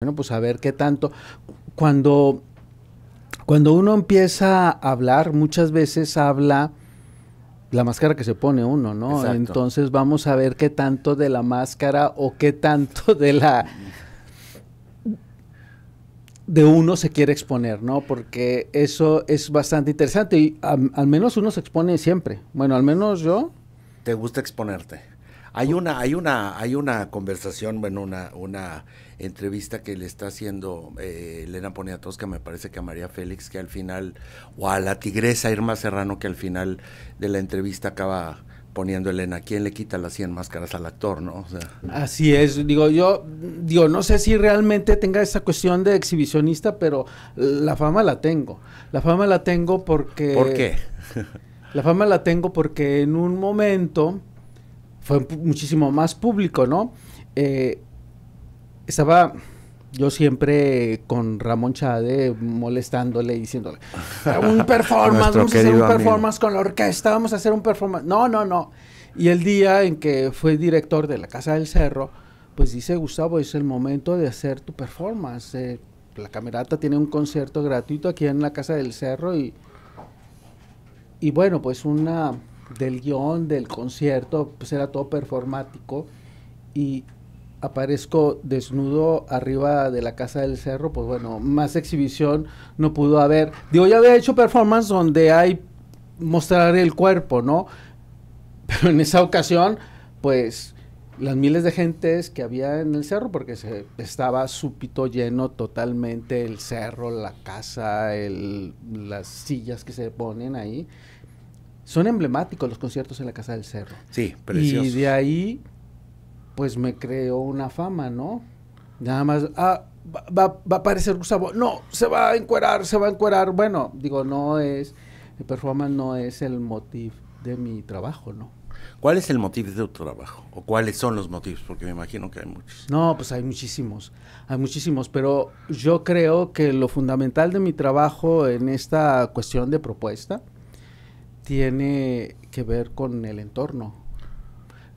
Bueno, pues a ver qué tanto. Cuando, cuando uno empieza a hablar, muchas veces habla la máscara que se pone uno, ¿no? Entonces vamos a ver qué tanto de la máscara o qué tanto de la de uno se quiere exponer, ¿no? Porque eso es bastante interesante y al menos uno se expone siempre. Bueno, al menos yo. ¿Te gusta exponerte? Hay una, hay una, hay una conversación, bueno, una, una entrevista que le está haciendo eh, Elena Poniatowska, me parece que a María Félix, que al final, o a la tigresa Irma Serrano, que al final de la entrevista acaba poniendo Elena, ¿quién le quita las 100 máscaras al actor, no? Así es, digo, yo digo, no sé si realmente tenga esa cuestión de exhibicionista, pero la fama la tengo. La fama la tengo porque... ¿Por qué? la fama la tengo porque en un momento fue muchísimo más público, ¿no? Eh, estaba yo siempre con Ramón Chade molestándole y diciéndole, un performance, vamos a hacer un performance con la orquesta, vamos a hacer un performance. No, no, no. Y el día en que fue director de la Casa del Cerro, pues dice Gustavo, es el momento de hacer tu performance. Eh, la camerata tiene un concierto gratuito aquí en la Casa del Cerro y, y bueno, pues una del guión, del concierto, pues era todo performático. Y aparezco desnudo arriba de la casa del cerro, pues bueno, más exhibición no pudo haber. Digo, ya había hecho performance donde hay mostrar el cuerpo, ¿no? Pero en esa ocasión, pues las miles de gentes que había en el cerro, porque se estaba súpito lleno totalmente el cerro, la casa, el, las sillas que se ponen ahí son emblemáticos los conciertos en la Casa del Cerro. Sí, precioso. Y de ahí, pues me creó una fama, ¿no? Nada más, ah, va, a aparecer Gustavo, no, se va a encuerar, se va a encuerar. Bueno, digo, no es, el performance no es el motivo de mi trabajo, ¿no? ¿Cuál es el motivo de tu trabajo? ¿O cuáles son los motivos? Porque me imagino que hay muchos. No, pues hay muchísimos, hay muchísimos, pero yo creo que lo fundamental de mi trabajo en esta cuestión de propuesta, tiene que ver con el entorno.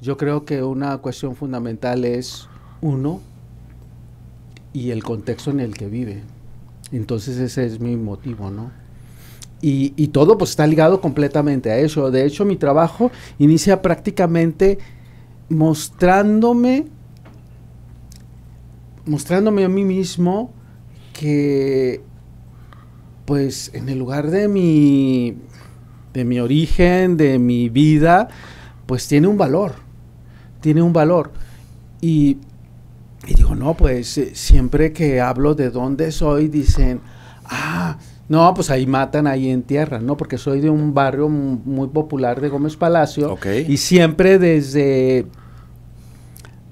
Yo creo que una cuestión fundamental es uno y el contexto en el que vive. Entonces ese es mi motivo, ¿no? Y, todo pues está ligado completamente a eso. De hecho, mi trabajo inicia prácticamente mostrándome, mostrándome a mí mismo que pues en el lugar de mi de mi origen, de mi vida, pues tiene un valor, tiene un valor. Y, digo, no, pues eh, siempre que hablo de dónde soy, dicen, ah, no, pues ahí matan, ahí en tierra ¿no? Porque soy de un barrio muy popular de Gómez Palacio. Y siempre desde,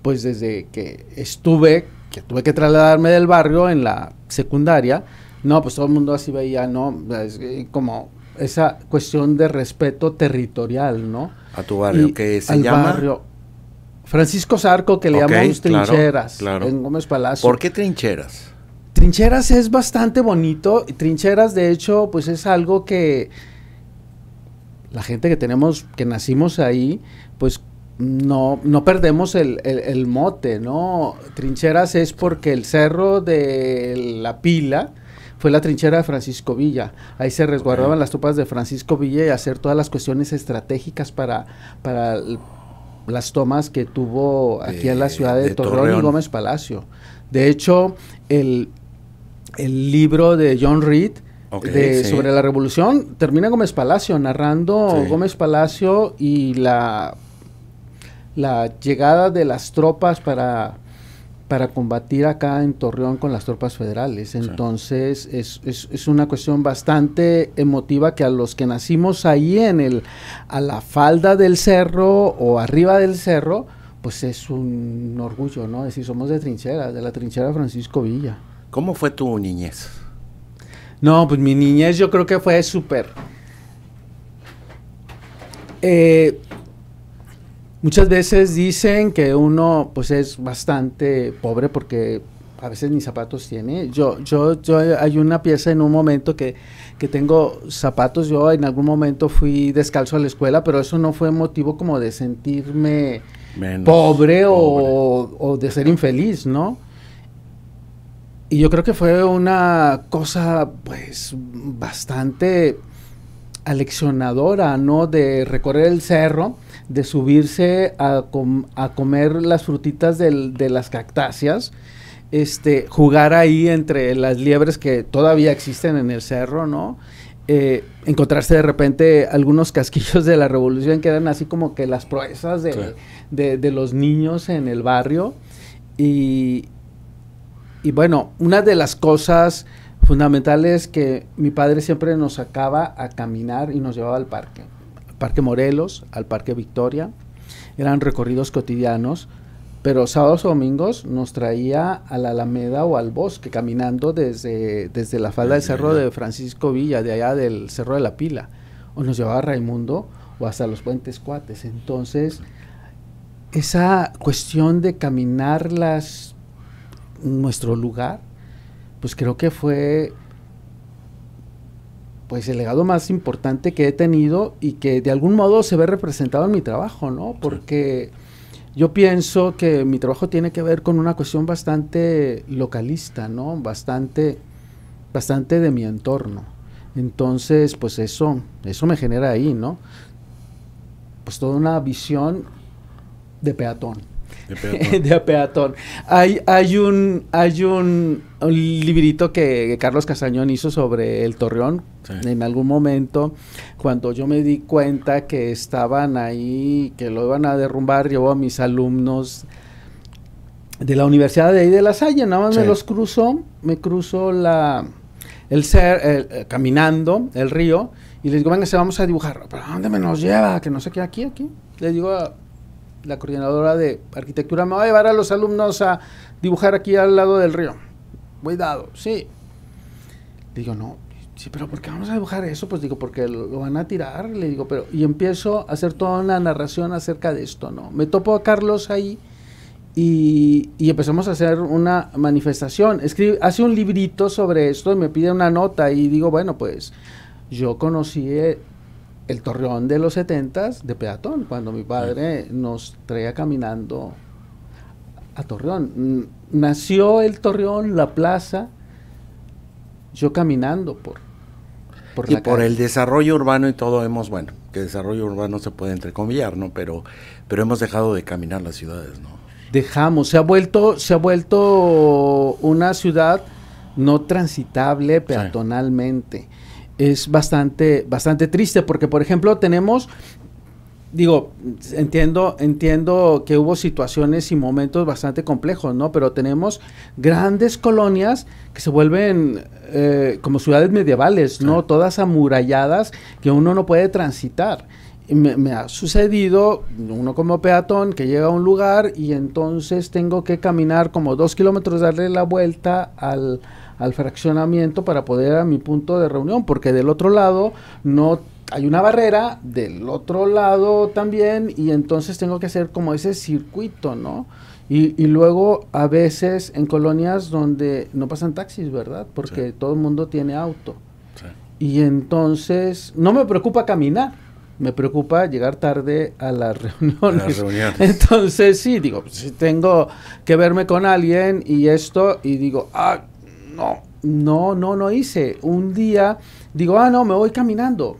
pues desde que estuve, que tuve que trasladarme del barrio en la secundaria, no, pues todo el mundo así veía, ¿no? Eh, como esa cuestión de respeto territorial, ¿no? A tu barrio, que se al Barrio Francisco Zarco, que le llamamos trincheras en Gómez Palacio. ¿Por qué trincheras? Trincheras es bastante bonito. Trincheras, de hecho, pues es algo que la gente que tenemos, que nacimos ahí, pues no, no perdemos el mote, ¿no? Trincheras es porque el cerro de la pila fue la trinchera de Francisco Villa. Ahí se resguardaban las tropas de Francisco Villa y hacer todas las cuestiones estratégicas para, para las tomas que tuvo aquí en la ciudad de, Torreón, y Gómez Palacio. De hecho, el, libro de John Reed sobre la revolución termina Gómez Palacio, narrando Gómez Palacio y la, la llegada de las tropas para para combatir acá en Torreón con las tropas federales. Entonces es, una cuestión bastante emotiva que a los que nacimos ahí en el, a la falda del cerro o arriba del cerro, pues es un orgullo, ¿no? Es decir, somos de trinchera, de la trinchera Francisco Villa. ¿Cómo fue tu niñez? No, pues mi niñez yo creo que fue súper. Eh, Muchas veces dicen que uno pues es bastante pobre porque a veces ni zapatos tiene. Yo, yo, yo hay una pieza en un momento que, tengo zapatos. Yo en algún momento fui descalzo a la escuela, pero eso no fue motivo como de sentirme pobre, O, o, de ser infeliz, ¿no? Y yo creo que fue una cosa pues bastante aleccionadora, ¿no? De recorrer el cerro de subirse a, comer las frutitas de las cactáceas, este, jugar ahí entre las liebres que todavía existen en el cerro, ¿no? Eh, encontrarse de repente algunos casquillos de la revolución que eran así como que las proezas de, los niños en el barrio. Y, y bueno, una de las cosas fundamentales que mi padre siempre nos sacaba a caminar y nos llevaba al parque. Parque Morelos, al Parque Victoria. Eran recorridos cotidianos, pero sábados o domingos nos traía a la Alameda o al bosque, caminando desde, desde la falda del cerro de Francisco Villa, de allá del cerro de la Pila, o nos llevaba a Raimundo o hasta los puentes cuates. Entonces, esa cuestión de caminar nuestro lugar, pues creo que fue pues el legado más importante que he tenido y que de algún modo se ve representado en mi trabajo, ¿no? Porque yo pienso que mi trabajo tiene que ver con una cuestión bastante localista, ¿no? Bastante, bastante de mi entorno. Entonces, pues eso, eso me genera ahí, ¿no? Pues toda una visión de peatón. De peatón. Hay, hay un, hay un, librito que Carlos Castañón hizo sobre el Torreón en algún momento. Cuando yo me di cuenta que estaban ahí, que lo iban a derrumbar, llevo a mis alumnos de la Universidad de ahí de La Salle, nada más me los cruzó, me cruzó la, el ser, eh, caminando el río, y les digo, venga, se vamos a dibujar. ¿Pero dónde me nos lleva? Que no sé qué, aquí, aquí. Les digo, la coordinadora de arquitectura, me va a llevar a los alumnos a dibujar aquí al lado del río. Cuidado, sí. digo, no, sí, pero ¿por qué vamos a dibujar eso? Pues digo, porque lo, van a tirar, le digo, pero... Y empiezo a hacer toda una narración acerca de esto, ¿no? Me topo a Carlos ahí y, empezamos a hacer una manifestación. Escribe, hace un librito sobre esto y me pide una nota y digo, bueno, pues yo conocí eh, el torreón de los setentas de peatón, cuando mi padre nos traía caminando a Torreón. Nació el Torreón, la plaza, yo caminando por, por y por el desarrollo urbano y todo hemos, bueno, que desarrollo urbano se puede entrecomillar, ¿no? Pero, pero hemos dejado de caminar las ciudades, ¿no? Dejamos, se ha vuelto, se ha vuelto una ciudad no transitable peatonalmente es bastante, bastante triste porque, por ejemplo, tenemos, digo, entiendo, entiendo que hubo situaciones y momentos bastante complejos, ¿no? Pero tenemos grandes colonias que se vuelven eh, como ciudades medievales, ¿no? Todas amuralladas que uno no puede transitar. Me, me, ha sucedido, uno como peatón, que llega a un lugar y entonces tengo que caminar como dos kilómetros, darle la vuelta al, al fraccionamiento para poder a mi punto de reunión, porque del otro lado no hay una barrera, del otro lado también, y entonces tengo que hacer como ese circuito, ¿no? Y, y, luego a veces en colonias donde no pasan taxis, ¿verdad? Porque todo el mundo tiene auto. Y entonces no me preocupa caminar, me preocupa llegar tarde a A las reuniones. Entonces sí, digo, si tengo que verme con alguien y esto, y digo, ah, no, no, no, no hice. Un día digo, ah, no, me voy caminando.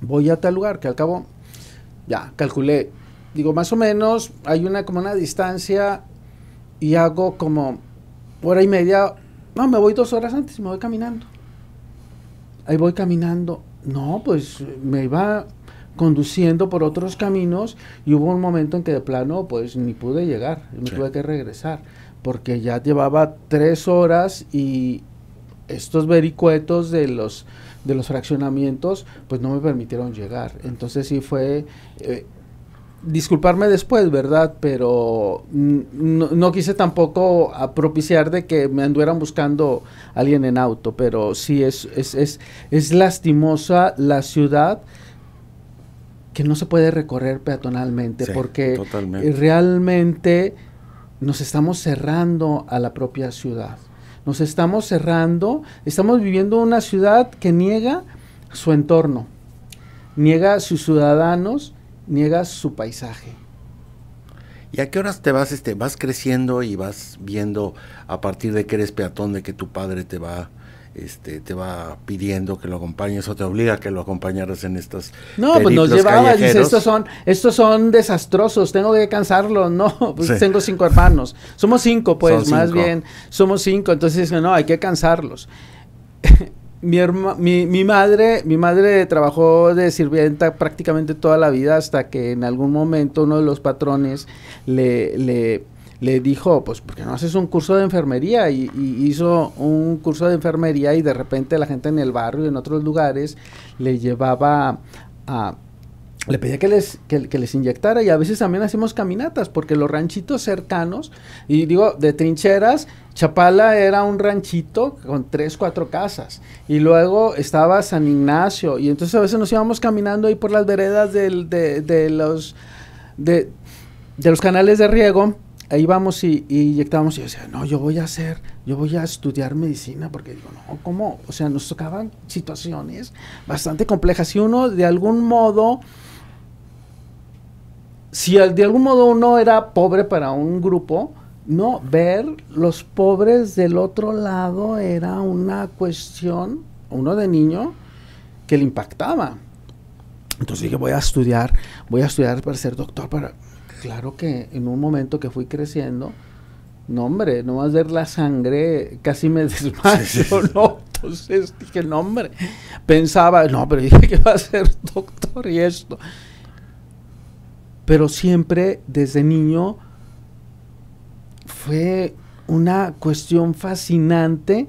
Voy a tal lugar, que al cabo, ya, calculé. Digo, más o menos, hay una como una distancia y hago como hora y media. No, me voy dos horas antes y me voy caminando. Ahí voy caminando. No, pues me iba conduciendo por otros caminos y hubo un momento en que de plano pues ni pude llegar, me tuve que regresar porque ya llevaba tres horas y estos vericuetos de los de los fraccionamientos pues no me permitieron llegar entonces sí fue eh, disculparme después verdad pero no, quise tampoco propiciar de que me anduvieran buscando alguien en auto pero sí es es, lastimosa la ciudad que no se puede recorrer peatonalmente porque realmente nos estamos cerrando a la propia ciudad. Nos estamos cerrando, estamos viviendo una ciudad que niega su entorno, niega a sus ciudadanos, niega su paisaje. ¿Y a qué horas te vas, este, vas creciendo y vas viendo a partir de que eres peatón, de que tu padre te va este, te va pidiendo que lo acompañes o te obliga a que lo acompañaras en estas. No, pues nos llevaba, dice, estos son, estos son desastrosos, tengo que cansarlo no, pues tengo cinco hermanos, somos cinco, pues, más bien, somos cinco, entonces no, hay que cansarlos. mi, mi, madre, mi madre trabajó de sirvienta prácticamente toda la vida hasta que en algún momento uno de los patrones le, le le dijo, pues, porque no haces un curso de enfermería? Y, hizo un curso de enfermería y de repente la gente en el barrio y en otros lugares le llevaba a... Le pedía que les, que, les inyectara y a veces también hacemos caminatas porque los ranchitos cercanos, y digo, de trincheras, Chapala era un ranchito con tres, cuatro casas. Y luego estaba San Ignacio. Y entonces a veces nos íbamos caminando ahí por las veredas de, de, los, de, de los canales de riego ahí vamos y, y, y yo decía, no, yo voy a hacer, yo voy a estudiar medicina porque digo, no, ¿cómo? O sea, nos tocaban situaciones bastante complejas y uno de algún modo, si de algún modo uno era pobre para un grupo, no, ver los pobres del otro lado era una cuestión, uno de niño, que le impactaba. Entonces dije, voy a estudiar, voy a estudiar para ser doctor, para Claro que en un momento que fui creciendo, no hombre, no vas a ver la sangre, casi me desmayo, ¿no? Entonces dije, no hombre, pensaba, no, pero dije que va a ser doctor y esto. Pero siempre desde niño fue una cuestión fascinante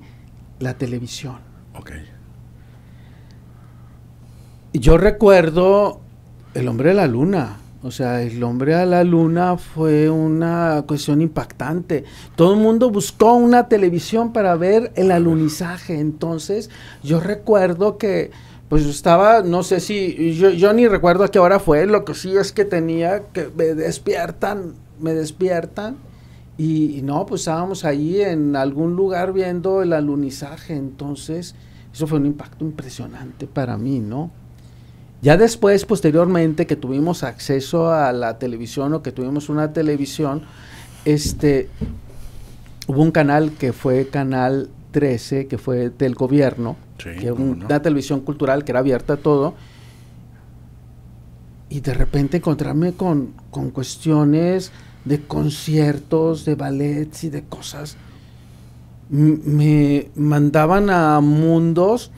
la televisión. Ok. Yo recuerdo El hombre de la luna. O sea, el hombre a la luna fue una cuestión impactante. Todo el mundo buscó una televisión para ver el alunizaje. Entonces, yo recuerdo que, pues estaba, no sé si, yo, ni recuerdo a qué hora fue, lo que sí es que tenía, que me despiertan, me despiertan. Y, y no, pues estábamos ahí en algún lugar viendo el alunizaje. Entonces, eso fue un impacto impresionante para mí, ¿no? Ya después, posteriormente, que tuvimos acceso a la televisión o que tuvimos una televisión, este, hubo un canal que fue Canal 13, que fue del gobierno, que un, una televisión cultural que era abierta a todo, y de repente encontrarme con, cuestiones de conciertos, de ballets y de cosas. me mandaban a mundos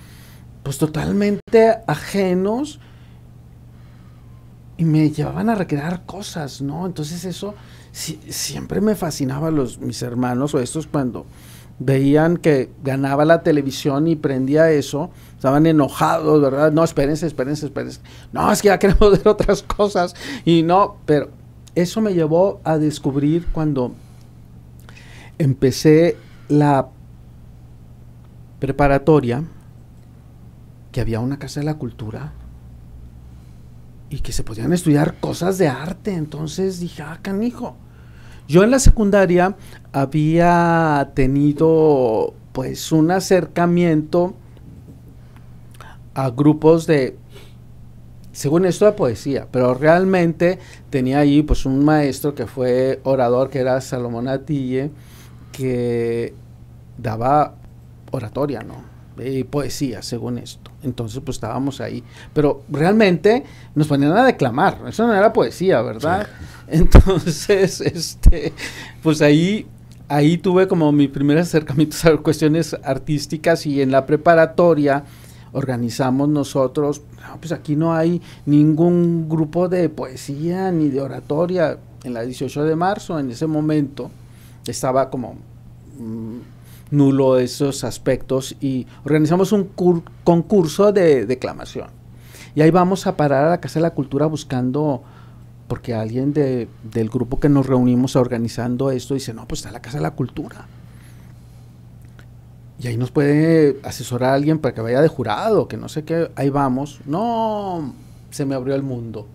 pues totalmente ajenos y me llevaban a recrear cosas, ¿no? Entonces eso siempre me fascinaba a los, mis hermanos o estos cuando veían que ganaba la televisión y prendía eso, estaban enojados, ¿verdad? No, esperense esperense espérense. No, es que ya queremos ver otras cosas y no, pero eso me llevó a descubrir cuando empecé la preparatoria que había una casa de la cultura y que se podían estudiar cosas de arte. Entonces dije, ah, canijo. Yo en la secundaria había tenido pues un acercamiento a grupos de, según esto de poesía, pero realmente tenía ahí pues un maestro que fue orador, que era Salomón Atille, que daba oratoria, ¿no? Y poesía, según esto. Entonces, pues estábamos ahí. Pero realmente nos ponían a declamar. Eso no era poesía, ¿verdad? Entonces, este, pues ahí, ahí tuve como mi primer acercamiento a cuestiones artísticas y en la preparatoria organizamos nosotros, pues aquí no hay ningún grupo de poesía ni de oratoria. En la 18 de marzo, en ese momento, estaba como... Mm, nulo esos aspectos y organizamos un concurso de declamación. Y ahí vamos a parar a la Casa de la Cultura buscando, porque alguien de, del grupo que nos reunimos organizando esto dice, no, pues está la Casa de la Cultura. Y ahí nos puede asesorar a alguien para que vaya de jurado, que no sé qué. Ahí vamos. No, se me abrió el mundo.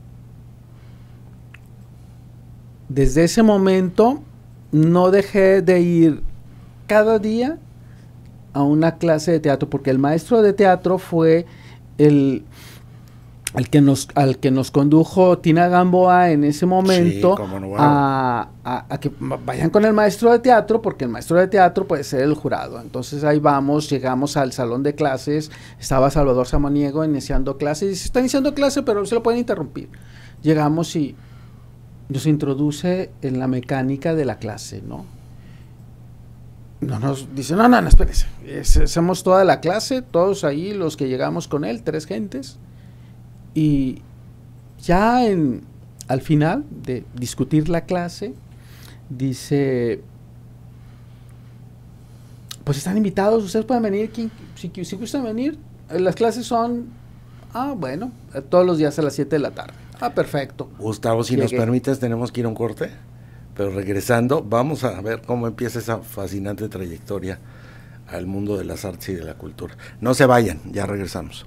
Desde ese momento no dejé de ir cada día a una clase de teatro, porque el maestro de teatro fue el, al que nos, al que nos condujo Tina Gamboa en ese momento a, que vayan con el maestro de teatro, porque el maestro de teatro puede ser el jurado. Entonces ahí vamos, llegamos al salón de clases, estaba Salvador Samaniego iniciando clases, y se está iniciando clase, pero se lo pueden interrumpir. Llegamos y nos introduce en la mecánica de la clase, ¿no? no nos dice no, no, no, espérense. hacemos toda la clase, todos ahí los que llegamos con él, tres gentes. Y ya en, al final de discutir la clase, dice, pues están invitados, ustedes pueden venir, si, gustan venir, eh, las clases son, ah, bueno, eh, todos los días a las 7 de la tarde. Ah, perfecto. Gustavo, si nos permites, tenemos que ir a un corte. Pero regresando, vamos a ver cómo empieza esa fascinante trayectoria al mundo de las artes y de la cultura. No se vayan, ya regresamos.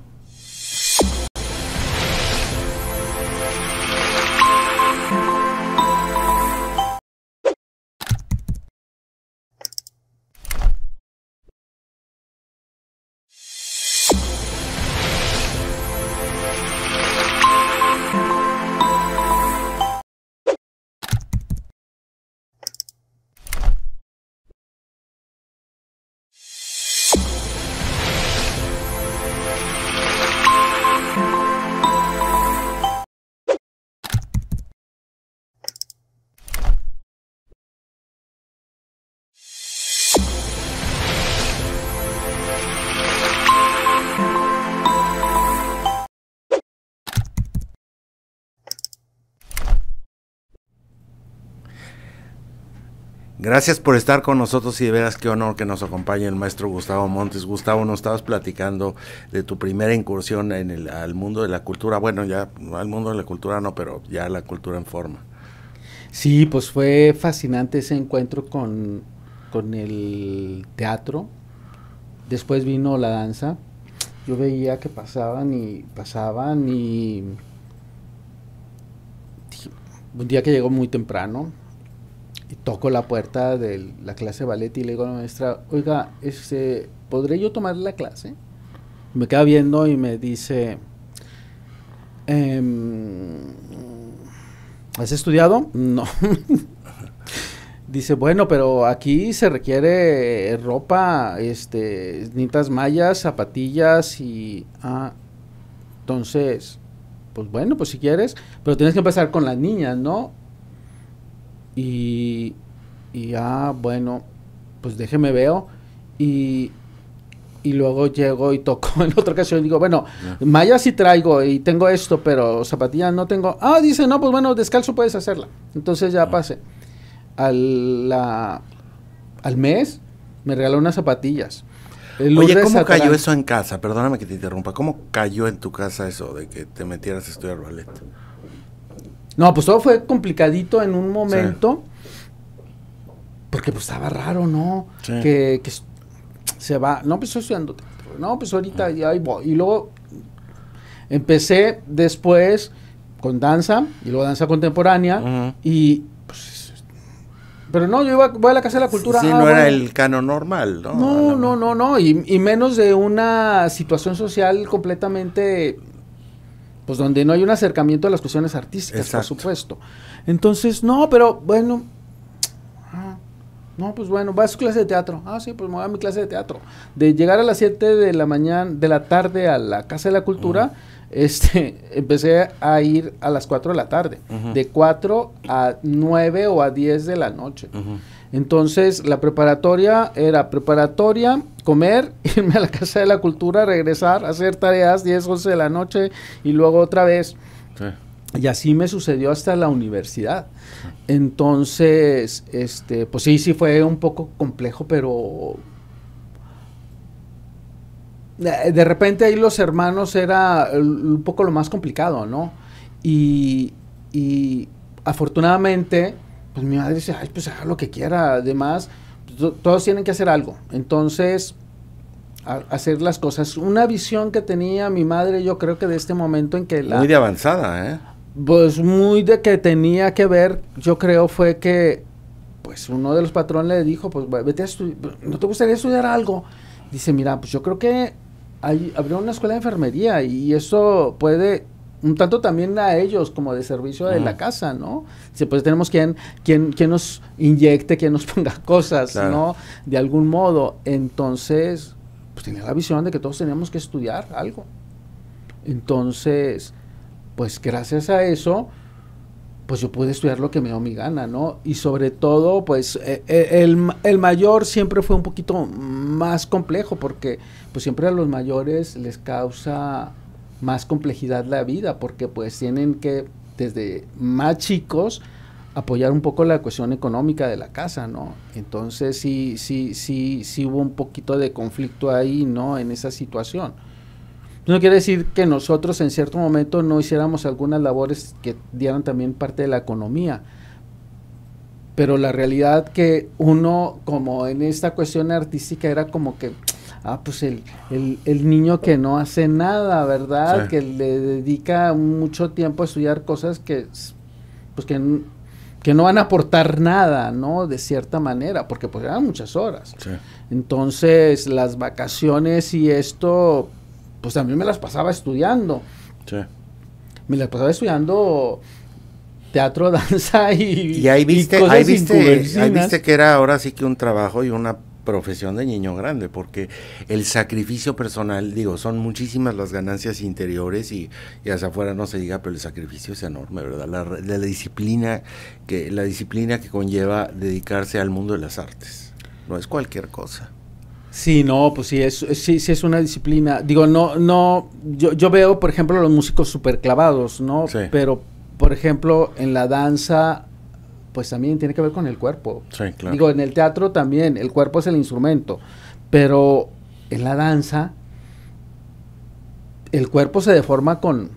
Gracias por estar con nosotros y de veras qué honor que nos acompañe el maestro Gustavo Montes. Gustavo, nos estabas platicando de tu primera incursión en el al mundo de la cultura. Bueno, ya al mundo de la cultura no, pero ya la cultura en forma. Sí, pues fue fascinante ese encuentro con, con el teatro. Después vino la danza. Yo veía que pasaban y pasaban y un día que llegó muy temprano, y toco la puerta de la clase ballet y le digo a la maestra, oiga, este, ¿podré yo tomar la clase? Me queda viendo y me dice, em, ¿has estudiado? No. Dice, bueno, pero aquí se requiere ropa, este, nitas mallas, zapatillas y... Ah, entonces, pues bueno, pues si quieres, pero tienes que empezar con las niñas, ¿no? Y, ah, bueno, pues déjeme veo. Y, y luego llego y toco en otra ocasión y digo, bueno, maya si sí traigo y tengo esto, pero zapatillas no tengo. Ah, dice, no, pues bueno, descalzo puedes hacerla. Entonces ya pase ah. pasé. Al, la, al mes me regaló unas zapatillas. Oye, ¿cómo cayó eso en casa? Perdóname que te interrumpa. ¿Cómo cayó en tu casa eso de que te metieras a estudiar ballet? No, pues todo fue complicadito en un momento. Porque pues estaba raro, ¿no? Que, se va. No, pues estoy estudiando. No, pues ahorita ah. ya Y luego empecé después con danza y luego danza contemporánea. Y pues. Pero no, yo iba, voy a la Casa de la Cultura. Sí, ah, no era el cano normal, ¿no? No, no, no, no. Y, y menos de una situación social completamente pues donde no hay un acercamiento a las cuestiones artísticas, por supuesto. Entonces, no, pero bueno, ah, no, pues bueno, va a su clase de teatro. Ah, sí, pues me voy a mi clase de teatro. De llegar a las 7 de la mañana, de la tarde a la Casa de la Cultura, este, empecé a ir a las 4 de la tarde, de 4 a 9 o a 10 de la noche. Entonces, la preparatoria era preparatoria, comer, irme a la Casa de la Cultura, regresar, hacer tareas 10, 11 de la noche y luego otra vez. Y así me sucedió hasta la universidad. Entonces, este, pues sí, sí fue un poco complejo, pero de repente ahí los hermanos era un poco lo más complicado, ¿no? Y, y afortunadamente, pues mi madre dice, ay, pues haga lo que quiera, además todos tienen que hacer algo. Entonces, hacer las cosas. Una visión que tenía mi madre, yo creo que de este momento en que la... Muy de avanzada, ¿eh? Pues muy de que tenía que ver, yo creo fue que, pues uno de los patrones le dijo, pues vete a estudiar, ¿no te gustaría estudiar algo? Dice, mira, pues yo creo que hay, habría una escuela de enfermería y eso puede un tanto también a ellos como de servicio de la ah. casa, ¿no? Si pues tenemos quien, quien, quien nos inyecte, quien nos ponga cosas, ¿no? De algún modo. Entonces, pues tenía la visión de que todos teníamos que estudiar algo. Entonces, pues gracias a eso, pues yo pude estudiar lo que me dio mi gana, ¿no? Y sobre todo, pues e, e, el, el, mayor siempre fue un poquito más complejo porque pues siempre a los mayores les causa más complejidad la vida, porque pues tienen que desde más chicos apoyar un poco la cuestión económica de la casa, ¿no? Entonces sí, sí, sí, sí hubo un poquito de conflicto ahí, ¿no? En esa situación. No quiere decir que nosotros en cierto momento no hiciéramos algunas labores que dieran también parte de la economía, pero la realidad que uno como en esta cuestión artística era como que ah, pues el, el, el niño que no hace nada, ¿verdad? Que le dedica mucho tiempo a estudiar cosas que, pues que, no van a aportar nada, ¿no? De cierta manera, porque pues eran muchas horas. Entonces, las vacaciones y esto, pues a mí me las pasaba estudiando. Me las pasaba estudiando teatro, danza y... Y ahí ahí, viste ahí viste que era ahora sí que un trabajo y una profesión de niño grande, porque el sacrificio personal, digo, son muchísimas las ganancias interiores y, y hacia afuera no se diga, pero el sacrificio es enorme, ¿verdad? La, disciplina que, la disciplina que conlleva dedicarse al mundo de las artes, no es cualquier cosa. Sí, no, pues sí, es, sí, sí es una disciplina. Digo, no, no, yo, yo veo, por ejemplo, los músicos clavados ¿no? Pero, por ejemplo, en la danza pues también tiene que ver con el cuerpo. Digo, en el teatro también, el cuerpo es el instrumento, pero en la danza, el cuerpo se deforma con,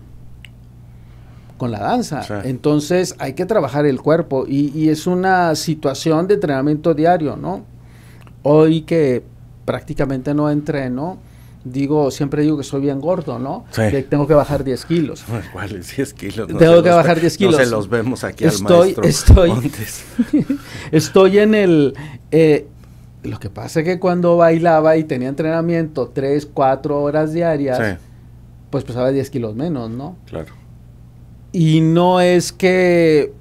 con la danza. Entonces hay que trabajar el cuerpo y, y, es una situación de entrenamiento diario, ¿no? Hoy que prácticamente no entreno, digo, siempre digo que soy bien gordo, ¿no? Que tengo que bajar 10 kilos. ¿Cuáles 10 kilos? tengo que bajar 10 kilos. No se los vemos aquí al maestro Estoy, Montes. estoy en el... Eh, lo que pasa es que cuando bailaba y tenía entrenamiento 3, 4 horas diarias, pues pesaba 10 kilos menos, ¿no? Claro. Y no es que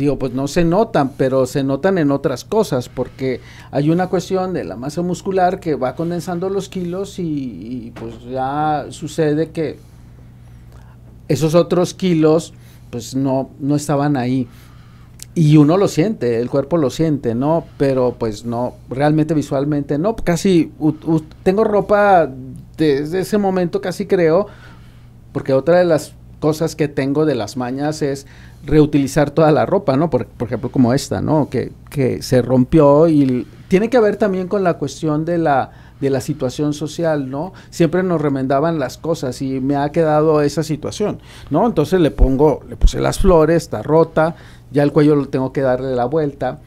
digo, pues no se notan, pero se notan en otras cosas, porque hay una cuestión de la masa muscular que va condensando los kilos y, pues ya sucede que esos otros kilos pues no, no estaban ahí. Y uno lo siente, el cuerpo lo siente, ¿no? Pero pues no, realmente visualmente no, casi tengo ropa desde ese momento casi creo, porque otra de las cosas que tengo de las mañas es reutilizar toda la ropa, ¿no? Por, por ejemplo, como esta, ¿no? Que, que, se rompió y tiene que ver también con la cuestión de la, de la situación social, ¿no? Siempre nos remendaban las cosas y me ha quedado esa situación, ¿no? Entonces le pongo, le puse las flores, está rota, ya el cuello lo tengo que darle la vuelta.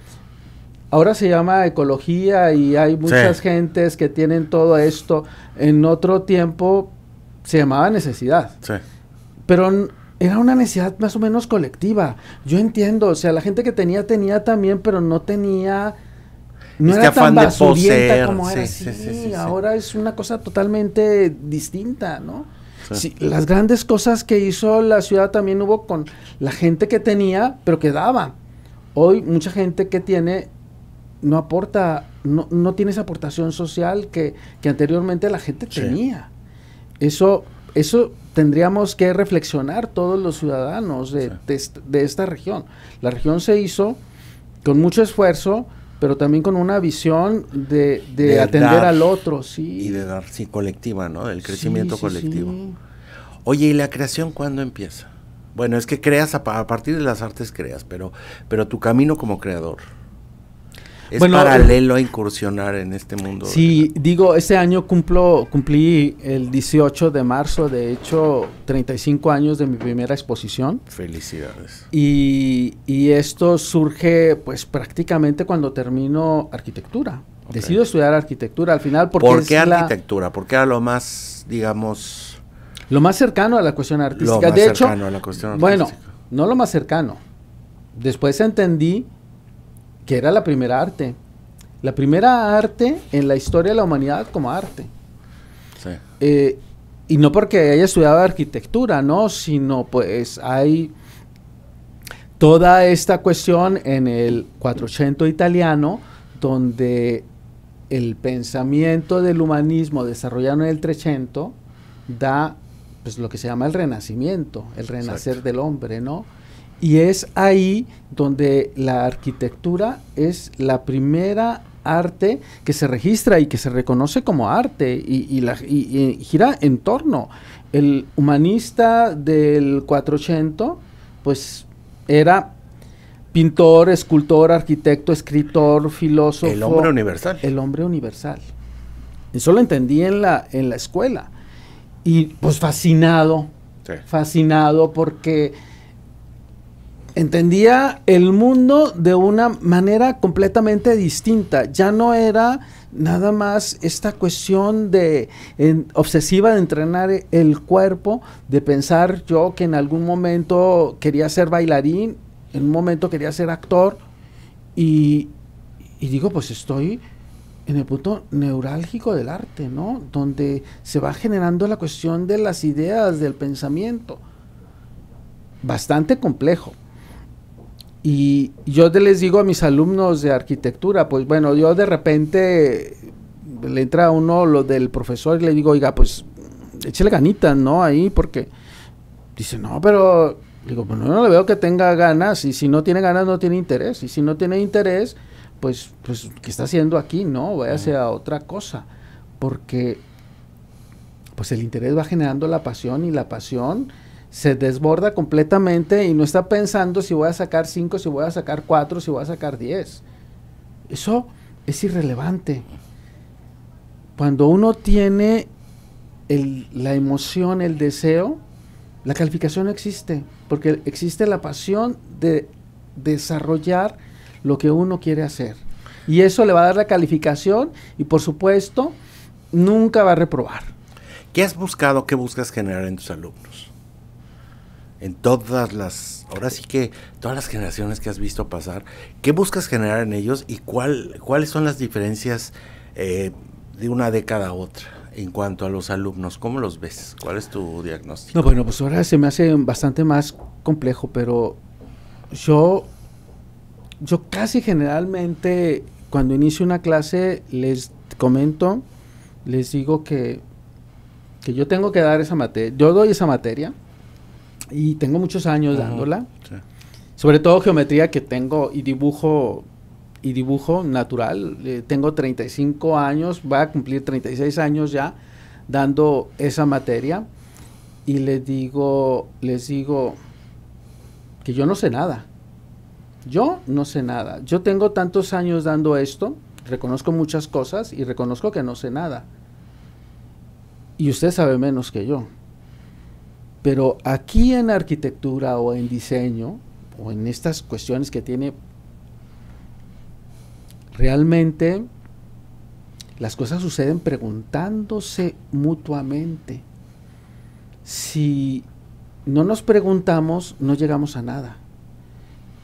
Ahora se llama ecología y hay muchas gentes que tienen todo esto. En otro tiempo se llamaba necesidad. Sí pero era una necesidad más o menos colectiva. Yo entiendo, o sea, la gente que tenía, tenía también, pero no tenía... No este era tan de como era. Sí, ahora es una cosa totalmente distinta, ¿no? las grandes cosas que hizo la ciudad también hubo con la gente que tenía, pero que daba. Hoy mucha gente que tiene no aporta, no, tiene esa aportación social que, que anteriormente la gente tenía. Eso, eso tendríamos que reflexionar todos los ciudadanos de, de, esta región. La región se hizo con mucho esfuerzo, pero también con una visión de, de atender al otro, sí. Y de dar, sí, colectiva, ¿no? El crecimiento colectivo. Oye, ¿y la creación cuándo empieza? Bueno, es que creas a, a, partir de las artes creas, pero, pero tu camino como creador es paralelo a incursionar en este mundo. Sí, digo, este año cumplo, cumplí el 18 de marzo, de hecho, 35 años de mi primera exposición. Felicidades. Y, y esto surge pues prácticamente cuando termino arquitectura. Decido estudiar arquitectura al final porque... ¿Por qué arquitectura? ¿Por Porque era lo más, digamos... Lo más cercano a la cuestión artística. Lo más de cercano hecho, a la cuestión artística. bueno, no lo más cercano. Después entendí que era la primera arte. La primera arte en la historia de la humanidad como arte. Eh, y no porque haya estudiado arquitectura, ¿no? Sino pues hay toda esta cuestión en el 400 italiano, donde el pensamiento del humanismo desarrollado en el 300 da pues lo que se llama el renacimiento, el renacer del hombre, ¿no? Y es ahí donde la arquitectura es la primera arte que se registra y que se reconoce como arte y, la, gira en torno. El humanista del 400 pues era pintor, escultor, arquitecto, escritor, filósofo. El hombre universal. El hombre universal. Eso lo entendí en la, en la escuela. Y pues fascinado, fascinado porque entendía el mundo de una manera completamente distinta. Ya no era nada más esta cuestión de obsesiva de entrenar el cuerpo, de pensar yo que en algún momento quería ser bailarín, en un momento quería ser actor y, y digo, pues estoy en el punto neurálgico del arte, ¿no? Donde se va generando la cuestión de las ideas, del pensamiento. Bastante complejo y yo les digo a mis alumnos de arquitectura, pues bueno, yo de repente le entra uno lo del profesor y le digo, oiga, pues échale ganitas, ¿no? Ahí, porque dice, no, pero digo, bueno, pues, yo no le veo que tenga ganas y si no tiene ganas no tiene interés y si no tiene interés, pues, pues ¿qué está haciendo aquí? No, vaya a otra cosa, porque pues el interés va generando la pasión y la pasión se desborda completamente y no está pensando si voy a sacar 5, si voy a sacar 4, si voy a sacar 10. Eso es irrelevante. Cuando uno tiene la emoción, el deseo, la calificación existe, porque existe la pasión de desarrollar lo que uno quiere hacer. Y eso le va a dar la calificación y por supuesto nunca va a reprobar. ¿Qué has buscado, qué buscas generar en tus alumnos? en todas las, ahora sí que todas las generaciones que has visto pasar, ¿qué buscas generar en ellos y cuál, cuáles son las diferencias eh, de una década a otra? En cuanto a los alumnos, ¿cómo los ves? ¿Cuál es tu diagnóstico? bueno, pues ahora se me hace bastante más complejo, pero yo, yo casi generalmente cuando inicio una clase les comento, les digo que, que yo tengo que dar esa materia, yo doy esa materia, y tengo muchos años dándola. Sobre todo geometría que tengo y dibujo y dibujo natural. Eh, tengo 35 años, va a cumplir 36 años ya dando esa materia y le digo, les digo que yo no sé nada. Yo no sé nada. Yo tengo tantos años dando esto, reconozco muchas cosas y reconozco que no sé nada. Y usted sabe menos que yo. Pero aquí en arquitectura o en diseño o en estas cuestiones que tiene, realmente las cosas suceden preguntándose mutuamente. Si no nos preguntamos, no llegamos a nada.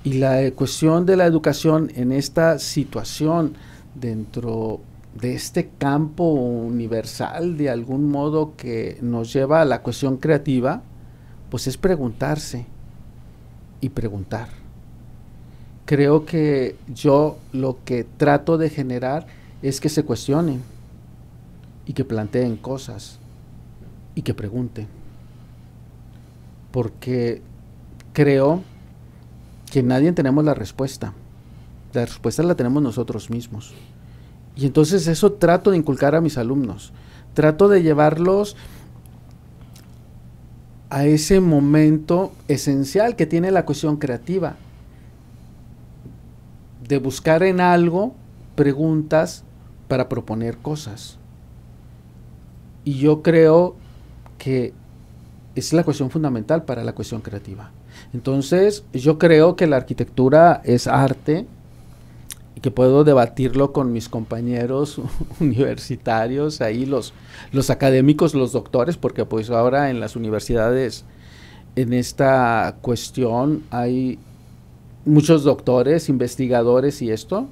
Y la eh, cuestión de la educación en esta situación dentro de este campo universal de algún modo que nos lleva a la cuestión creativa, pues es preguntarse y preguntar. Creo que yo lo que trato de generar es que se cuestionen y que planteen cosas y que pregunten. Porque creo que nadie tenemos la respuesta. La respuesta la tenemos nosotros mismos. Y entonces eso trato de inculcar a mis alumnos. Trato de llevarlos a ese momento esencial que tiene la cuestión creativa, de buscar en algo preguntas para proponer cosas. Y yo creo que es la cuestión fundamental para la cuestión creativa. Entonces, yo creo que la arquitectura es arte, que puedo debatirlo con mis compañeros universitarios, ahí los, los académicos, los doctores, porque pues ahora en las universidades en esta cuestión hay muchos doctores, investigadores y esto.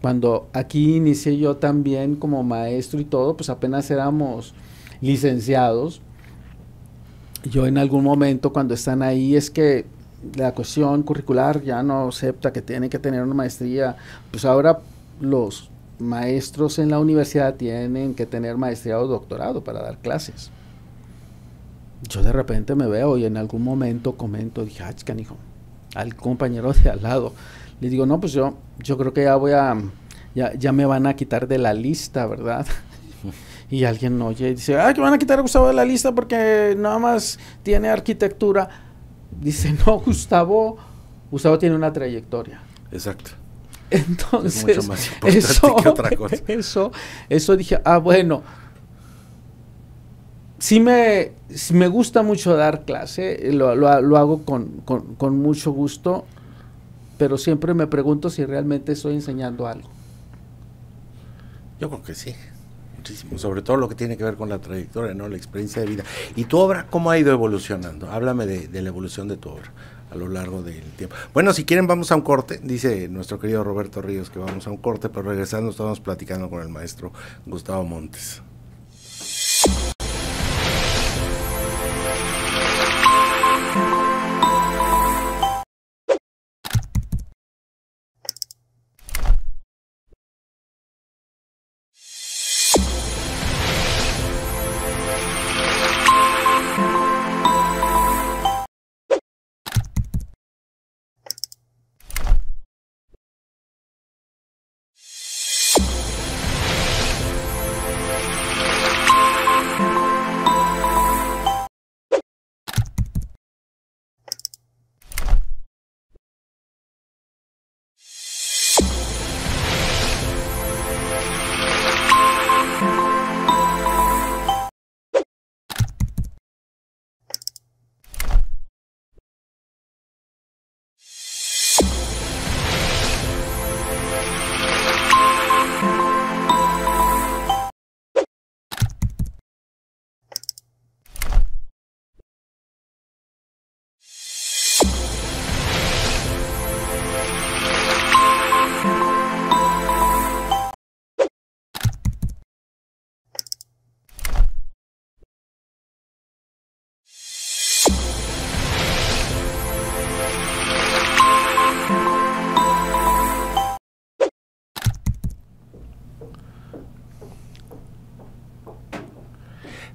Cuando aquí inicié yo también como maestro y todo, pues apenas éramos licenciados. Yo en algún momento cuando están ahí es que la cuestión curricular ya no acepta que tienen que tener una maestría, pues ahora los maestros en la universidad tienen que tener maestría o doctorado para dar clases. Yo de repente me veo y en algún momento comento, dije, ah, canijo, al compañero de al lado. Le digo, no, pues yo, yo creo que ya voy a, ya, ya me van a quitar de la lista, ¿verdad? y alguien oye y dice, ah, que van a quitar a Gustavo de la lista porque nada más tiene arquitectura dice, no, Gustavo, Gustavo tiene una trayectoria. Exacto. Entonces, eso, eso, dije, ah, bueno, sí me, me gusta mucho dar clase, lo, hago con, con, mucho gusto, pero siempre me pregunto si realmente estoy enseñando algo. Yo creo que sí muchísimo, sobre todo lo que tiene que ver con la trayectoria, ¿no? la experiencia de vida. ¿Y tu obra cómo ha ido evolucionando? Háblame de, de la evolución de tu obra a lo largo del tiempo. Bueno, si quieren vamos a un corte, dice nuestro querido Roberto Ríos que vamos a un corte, pero regresando estamos platicando con el maestro Gustavo Montes.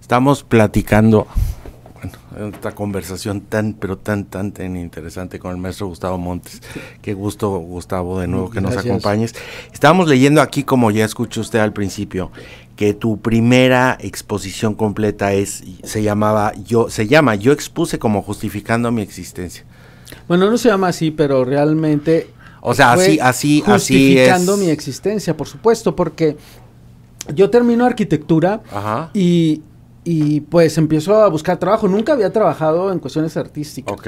Estamos platicando bueno, esta conversación tan, pero tan, tan, tan interesante con el maestro Gustavo Montes. Qué gusto, Gustavo, de nuevo que nos acompañes. Estábamos leyendo aquí, como ya escuchó usted al principio, que tu primera exposición completa es se llamaba yo se llama yo expuse como justificando mi existencia. Bueno, no se llama así, pero realmente o sea, así así así justificando mi existencia, por supuesto, porque yo termino arquitectura y y pues empiezo a buscar trabajo. Nunca había trabajado en cuestiones artísticas. Ok.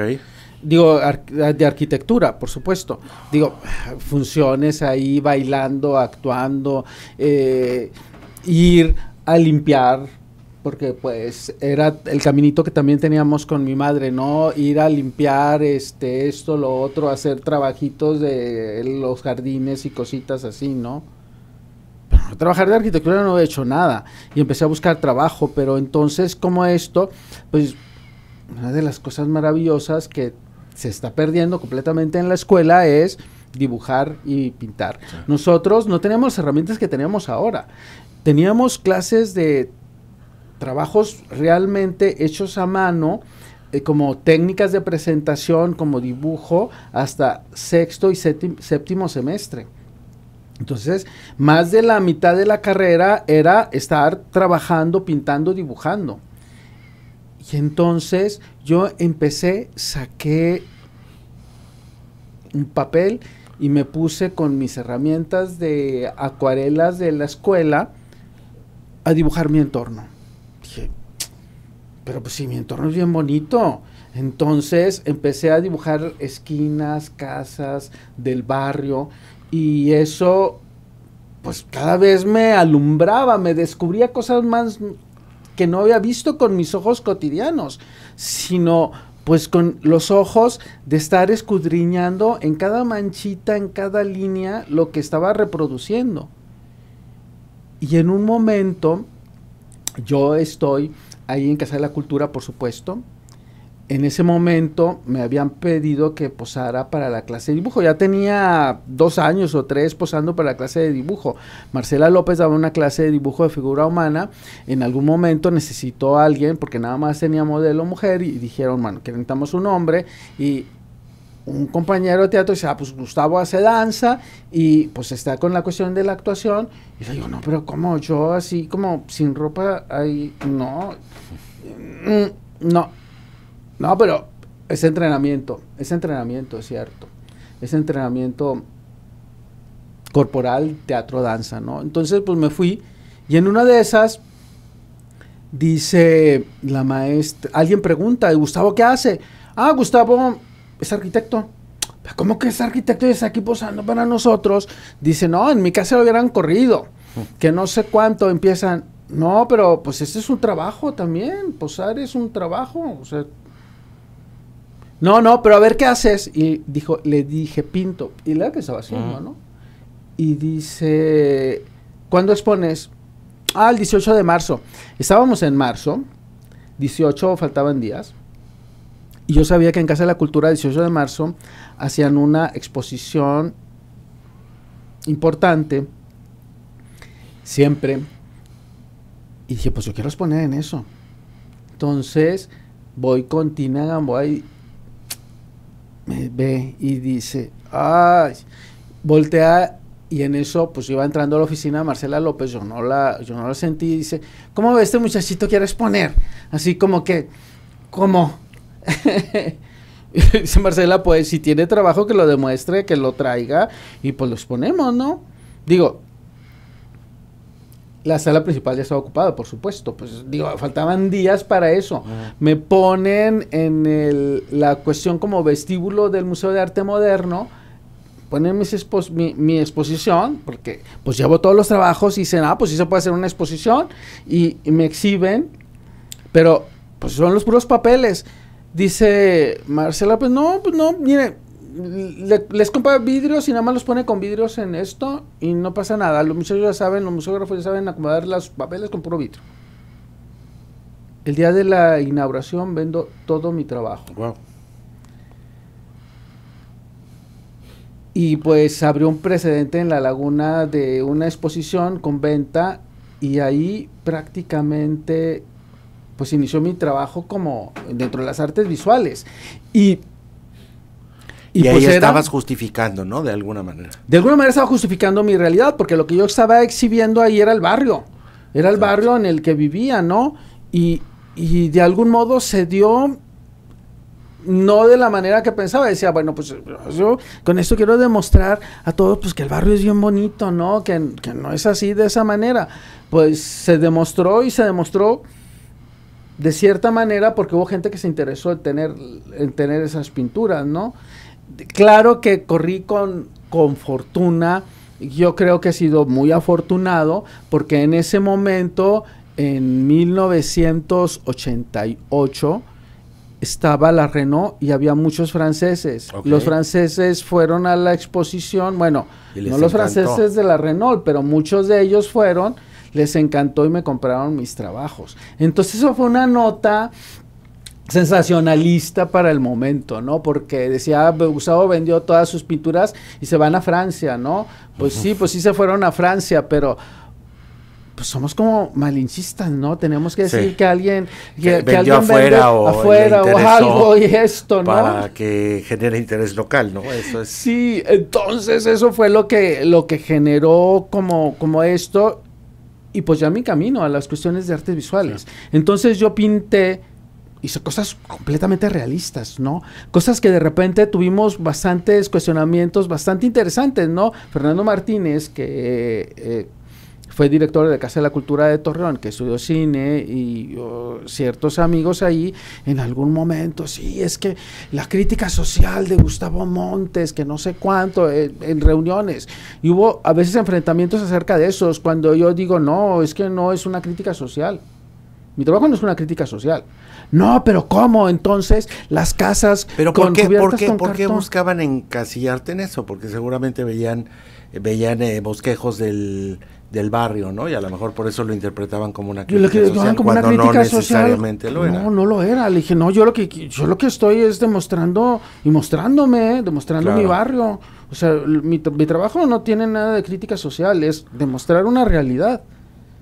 Digo, de arquitectura, por supuesto. Digo, funciones ahí, bailando, actuando, eh, ir a limpiar, porque pues era el caminito que también teníamos con mi madre, ¿no? Ir a limpiar este, esto, lo otro, hacer trabajitos de los jardines y cositas así, ¿no? trabajar de arquitectura no he hecho nada y empecé a buscar trabajo, pero entonces como esto, pues una de las cosas maravillosas que se está perdiendo completamente en la escuela es dibujar y pintar. Nosotros no teníamos las herramientas que teníamos ahora. Teníamos clases de trabajos realmente hechos a mano, eh, como técnicas de presentación, como dibujo, hasta sexto y séptimo semestre. Entonces, más de la mitad de la carrera era estar trabajando, pintando, dibujando. Y entonces yo empecé, saqué un papel y me puse con mis herramientas de acuarelas de la escuela a dibujar mi entorno. Dije, pero pues sí, mi entorno es bien bonito. Entonces empecé a dibujar esquinas, casas del barrio y eso, pues cada vez me alumbraba, me descubría cosas más que no había visto con mis ojos cotidianos, sino pues con los ojos de estar escudriñando en cada manchita, en cada línea, lo que estaba reproduciendo. Y en un momento, yo estoy ahí en Casa de la Cultura, por supuesto, en ese momento me habían pedido que posara para la clase de dibujo. Ya tenía dos años o tres posando para la clase de dibujo. Marcela López daba una clase de dibujo de figura humana. En algún momento necesitó a alguien, porque nada más tenía modelo mujer, y dijeron, bueno, que necesitamos un hombre. Y un compañero de teatro dice, ah, pues Gustavo hace danza y pues está con la cuestión de la actuación. Y yo digo, no, pero ¿cómo yo así como sin ropa ahí? No. Mm, no, no, pero ese entrenamiento, ese entrenamiento es cierto. Ese entrenamiento corporal, teatro, danza, ¿no? Entonces, pues me fui y en una de esas dice la maestra, alguien pregunta, Gustavo qué hace? Ah, Gustavo es arquitecto. ¿Cómo que es arquitecto y está aquí posando para nosotros? Dice, no, en mi casa lo hubieran corrido, que no sé cuánto empiezan. No, pero pues ese es un trabajo también, posar es un trabajo, o sea, no, no, pero a ver qué haces. Y dijo, le dije, pinto. Y la que estaba haciendo, ¿no? Y dice, ¿cuándo expones? Ah, el 18 de marzo. Estábamos en marzo, 18 faltaban días. Y yo sabía que en Casa de la Cultura, 18 de marzo, hacían una exposición importante, siempre. Y dije, pues yo quiero exponer en eso. Entonces, voy con Tina Gamboa y ve y dice, ay, voltea y en eso pues iba entrando a la oficina Marcela López, yo no la, yo no la sentí, dice, ¿cómo ve este muchachito quiere exponer? Así como que, ¿cómo? dice Marcela, pues si tiene trabajo que lo demuestre, que lo traiga y pues lo ponemos, ¿no? Digo, la sala principal ya estaba ocupada, por supuesto. Pues digo, faltaban días para eso. Me ponen en la cuestión como vestíbulo del Museo de Arte Moderno, ponen mi, exposición, porque pues llevo todos los trabajos y dicen, ah, pues sí se puede hacer una exposición, y, y me exhiben, pero pues son los puros papeles. Dice Marcela, pues no, pues no, mire, les compra vidrios y nada más los pone con vidrios en esto y no pasa nada. Los museos ya saben, los museógrafos ya saben acomodar los papeles con puro vidrio. El día de la inauguración vendo todo mi trabajo. Y pues abrió un precedente en la laguna de una exposición con venta y ahí prácticamente pues inició mi trabajo como dentro de las artes visuales. Y y, ahí pues estabas justificando, ¿no? De alguna manera. De alguna manera estaba justificando mi realidad, porque lo que yo estaba exhibiendo ahí era el barrio. Era el barrio en el que vivía, ¿no? Y, de algún modo se dio no de la manera que pensaba. Decía, bueno, pues yo con esto quiero demostrar a todos pues, que el barrio es bien bonito, ¿no? Que, que, no es así de esa manera. Pues se demostró y se demostró de cierta manera porque hubo gente que se interesó en tener, en tener esas pinturas, ¿no? claro que corrí con, con fortuna. Yo creo que he sido muy afortunado porque en ese momento, en 1988, estaba la Renault y había muchos franceses. Los franceses fueron a la exposición, bueno, no los franceses de la Renault, pero muchos de ellos fueron, les encantó y me compraron mis trabajos. Entonces eso fue una nota sensacionalista para el momento, ¿no? Porque decía, ah, pues, Gustavo vendió todas sus pinturas y se van a Francia, ¿no? Pues sí, pues sí se fueron a Francia, pero pues somos como malinchistas, ¿no? Tenemos que decir que alguien que, alguien afuera, o, afuera o, algo y esto, ¿no? Para que genere interés local, ¿no? Eso es. Sí, entonces eso fue lo que lo que generó como como esto y pues ya mi camino a las cuestiones de artes visuales. Entonces yo pinté son cosas completamente realistas, ¿no? Cosas que de repente tuvimos bastantes cuestionamientos bastante interesantes, ¿no? Fernando Martínez, que eh, fue director de la Casa de la Cultura de Torreón, que estudió cine y oh, ciertos amigos ahí, en algún momento, sí, es que la crítica social de Gustavo Montes, que no sé cuánto, en reuniones, y hubo a veces enfrentamientos acerca de esos, cuando yo digo, no, es que no es una crítica social mi trabajo no es una crítica social. No, pero ¿cómo entonces las casas Pero ¿por qué, por qué, buscaban encasillarte en eso? Porque seguramente veían eh, veían eh, bosquejos del, del, barrio, ¿no? Y a lo mejor por eso lo interpretaban como una crítica social, como no necesariamente lo era. No, no lo era. Le dije, no, yo lo que yo lo que estoy es demostrando y mostrándome, demostrando mi barrio. O sea, mi, mi trabajo no tiene nada de crítica social, es demostrar una realidad,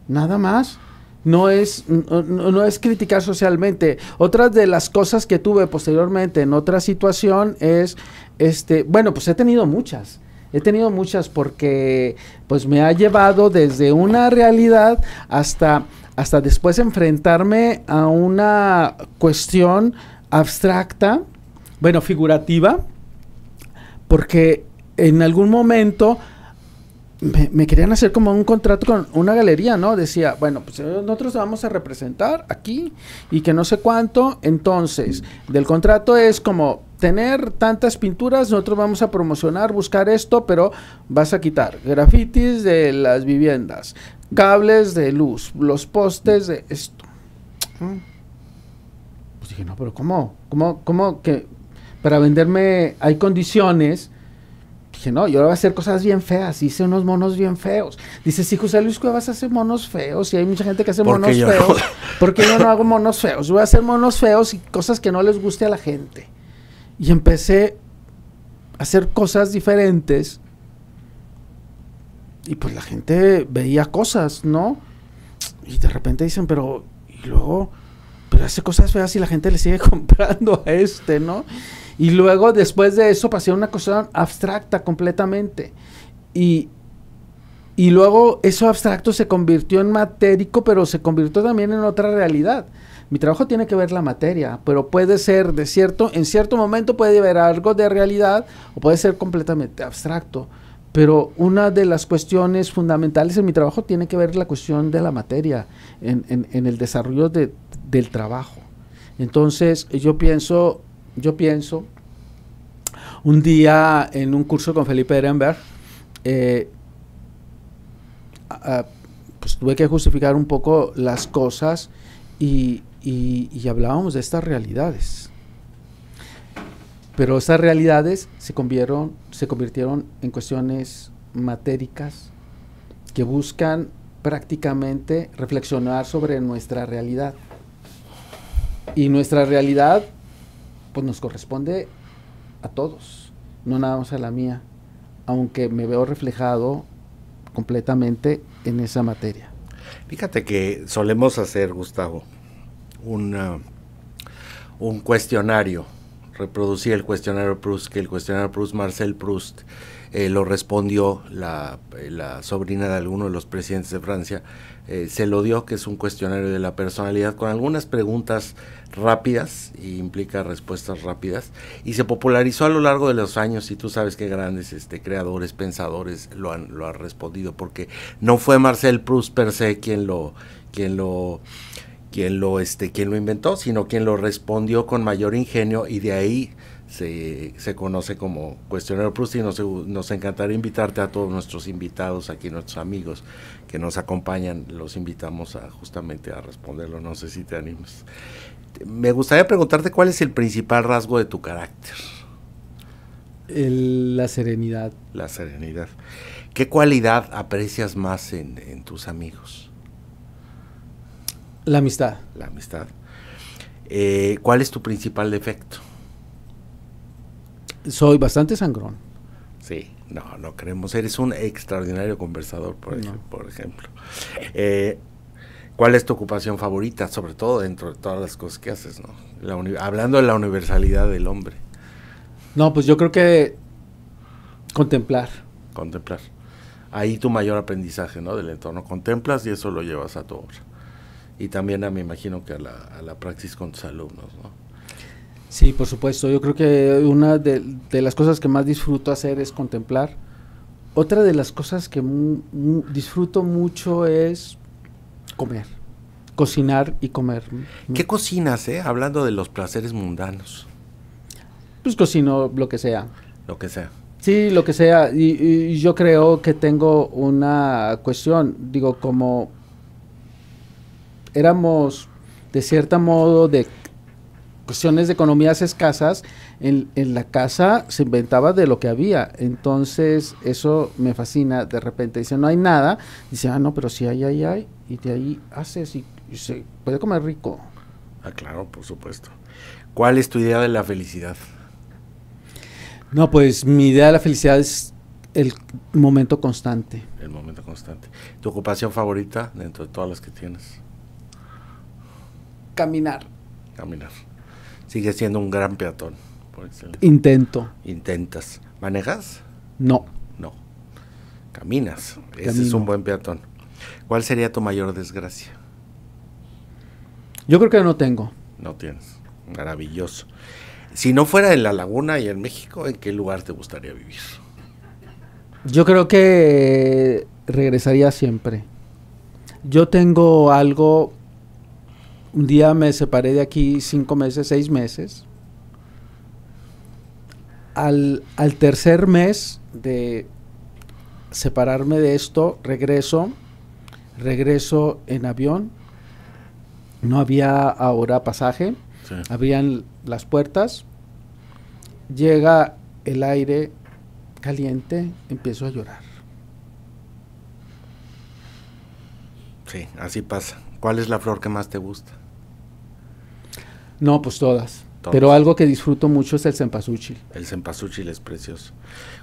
nada más no es, no, es criticar socialmente. Otras de las cosas que tuve posteriormente en otra situación es, este, bueno, pues he tenido muchas. He tenido muchas porque pues me ha llevado desde una realidad hasta, hasta después enfrentarme a una cuestión abstracta, bueno, figurativa, porque en algún momento me, querían hacer como un contrato con una galería, ¿no? Decía, bueno, pues eh, nosotros vamos a representar aquí y que no sé cuánto. Entonces, del contrato es como tener tantas pinturas, nosotros vamos a promocionar, buscar esto, pero vas a quitar grafitis de las viviendas, cables de luz, los postes de esto. Pues dije, no, pero ¿cómo? ¿Cómo, cómo que para venderme hay condiciones Dije, no, yo voy a hacer cosas bien feas. Hice unos monos bien feos. Dice, si José Luis Cuevas hace monos feos y hay mucha gente que hace monos feos, ¿por qué yo no hago monos feos? voy a hacer monos feos y cosas que no les guste a la gente. Y empecé a hacer cosas diferentes. Y pues la gente veía cosas, ¿no? Y de repente dicen, pero, y luego, pero hace cosas feas y la gente le sigue comprando a este, ¿no? Y luego después de eso pasé a una cuestión abstracta completamente. Y, y luego eso abstracto se convirtió en matérico, pero se convirtió también en otra realidad. Mi trabajo tiene que ver la materia, pero puede ser de cierto, en cierto momento puede haber algo de realidad o puede ser completamente abstracto. Pero una de las cuestiones fundamentales en mi trabajo tiene que ver la cuestión de la materia, en, en, el desarrollo de, del trabajo. Entonces yo pienso yo pienso, un día en un curso con Felipe Ehrenberg, eh, pues tuve que justificar un poco las cosas y, hablábamos de estas realidades. Pero estas realidades se convirtieron, se convirtieron en cuestiones matéricas que buscan prácticamente reflexionar sobre nuestra realidad. Y nuestra realidad pues nos corresponde a todos, no nada más a la mía, aunque me veo reflejado completamente en esa materia. Fíjate que solemos hacer, Gustavo, un cuestionario, reproducir el cuestionario Proust, que el cuestionario Proust, Marcel Proust, eh, lo respondió la, la sobrina de alguno de los presidentes de Francia, eh, se lo dio, que es un cuestionario de la personalidad con algunas preguntas rápidas y implica respuestas rápidas y se popularizó a lo largo de los años y tú sabes qué grandes este, creadores, pensadores lo han, lo han respondido porque no fue Marcel Proust per se quien lo, quien lo quien lo este quien lo inventó, sino quien lo respondió con mayor ingenio y de ahí se, se conoce como cuestionario Proust y nos, nos encantaría invitarte a todos nuestros invitados aquí, nuestros amigos, que nos acompañan, los invitamos a justamente a responderlo. No sé si te animas. Me gustaría preguntarte cuál es el principal rasgo de tu carácter. la serenidad. La serenidad. ¿Qué cualidad aprecias más en, tus amigos? La amistad. La amistad. Eh, ¿Cuál es tu principal defecto? Soy bastante sangrón. Sí. No, no queremos, Eres un extraordinario conversador, por, por ejemplo. Eh, ¿Cuál es tu ocupación favorita? Sobre todo dentro de todas las cosas que haces, ¿no? hablando de la universalidad del hombre. No, pues yo creo que contemplar. Contemplar. Ahí tu mayor aprendizaje, ¿no? Del entorno. Contemplas y eso lo llevas a tu obra. Y también ah, me imagino que a la, a la praxis con tus alumnos, ¿no? Sí, por supuesto. Yo creo que una de, las cosas que más disfruto hacer es contemplar. Otra de las cosas que disfruto mucho es comer, cocinar y comer. ¿Qué cocinas, eh? Hablando de los placeres mundanos. Pues cocino lo que sea. Lo que sea. Sí, lo que sea. Y, yo creo que tengo una cuestión. Digo, como éramos de cierto modo de cuestiones de economías escasas, en, la casa se inventaba de lo que había. Entonces, eso me fascina. De repente dice, no hay nada. Dice, ah, no, pero sí hay, hay, hay. Y de ahí haces y, y se puede comer rico. Ah, claro, por supuesto. ¿Cuál es tu idea de la felicidad? No, pues mi idea de la felicidad es el momento constante. El momento constante. ¿Tu ocupación favorita dentro de todas las que tienes? Caminar. Caminar sigue siendo un gran peatón. Intento. Intentas. ¿Manejas? No. No. Caminas. Ese es un buen peatón. ¿Cuál sería tu mayor desgracia? Yo creo que no tengo. No tienes. Maravilloso. Si no fuera en la laguna y en México, ¿en qué lugar te gustaría vivir? Yo creo que regresaría siempre. Yo tengo algo un día me separé de aquí cinco meses, seis meses. Al, tercer mes de separarme de esto, regreso, regreso en avión. No había ahora pasaje, abrían las puertas, llega el aire caliente, empiezo a llorar. Sí, así pasa. ¿Cuál es la flor que más te gusta? No, pues todas. Pero algo que disfruto mucho es el cempasúchil. El cempasúchil es precioso.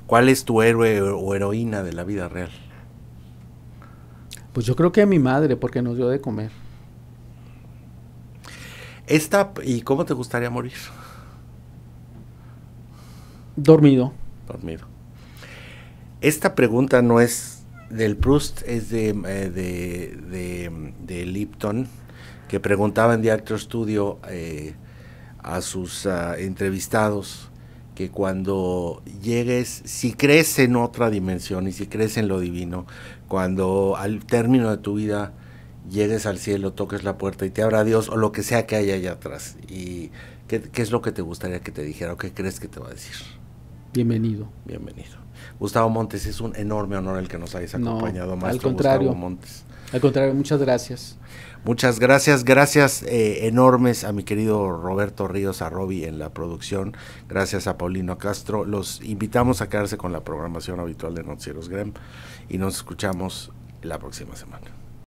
¿Cuál es tu héroe o heroína de la vida real? Pues yo creo que mi madre, porque nos dio de comer. Esta, ¿y cómo te gustaría morir? Dormido. Dormido. Esta pregunta no es del Proust, es de, eh, de, de, de Lipton, que preguntaba en Actor Studio eh, a sus ah, entrevistados que cuando llegues, si crees en otra dimensión y si crees en lo divino, cuando al término de tu vida llegues al cielo, toques la puerta y te abra Dios o lo que sea que haya allá atrás. ¿Y qué, es lo que te gustaría que te dijera o qué crees que te va a decir? Bienvenido. Bienvenido. Gustavo Montes, es un enorme honor el que nos hayas acompañado, más maestro al contrario, Montes. Al contrario, muchas gracias. Muchas gracias, gracias eh, enormes a mi querido Roberto Ríos a Robby en la producción, gracias a Paulino Castro. Los invitamos a quedarse con la programación habitual de Noticieros Grem y nos escuchamos la próxima semana.